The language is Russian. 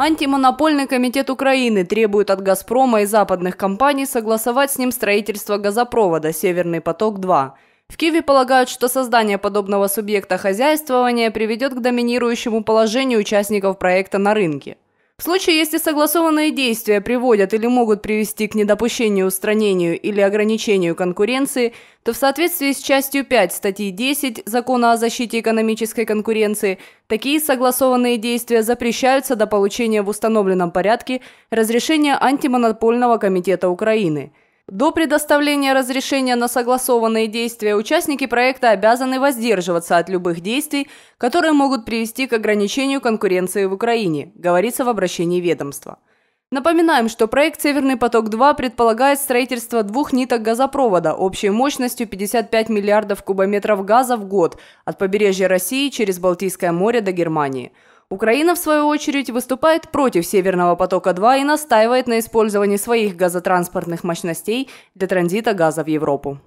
Антимонопольный комитет Украины требует от «Газпрома» и западных компаний согласовать с ним строительство газопровода «Северный поток-2». В Киеве полагают, что создание подобного субъекта хозяйствования приведет к доминирующему положению участников проекта на рынке. В случае, если согласованные действия приводят или могут привести к недопущению, устранению или ограничению конкуренции, то в соответствии с частью 5 статьи 10 Закона о защите экономической конкуренции такие согласованные действия запрещаются до получения в установленном порядке разрешения антимонопольного комитета Украины – до предоставления разрешения на согласованные действия участники проекта обязаны воздерживаться от любых действий, которые могут привести к ограничению конкуренции в Украине, говорится в обращении ведомства. Напоминаем, что проект «Северный поток-2» предполагает строительство двух ниток газопровода общей мощностью 55 миллиардов кубометров газа в год от побережья России через Балтийское море до Германии – Украина, в свою очередь, выступает против «Северного потока-2» и настаивает на использовании своих газотранспортных мощностей для транзита газа в Европу.